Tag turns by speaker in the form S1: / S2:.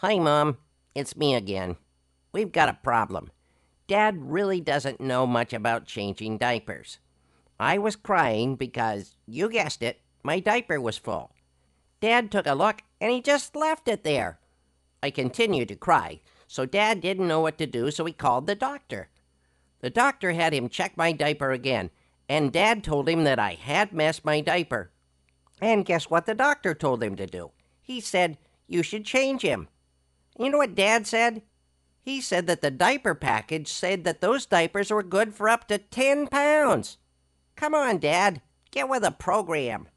S1: Hi, Mom. It's me again. We've got a problem. Dad really doesn't know much about changing diapers. I was crying because, you guessed it, my diaper was full. Dad took a look and he just left it there. I continued to cry, so Dad didn't know what to do, so he called the doctor. The doctor had him check my diaper again, and Dad told him that I had messed my diaper. And guess what the doctor told him to do? He said, You should change him. You know what Dad said? He said that the diaper package said that those diapers were good for up to 10 pounds. Come on, Dad, get with a program.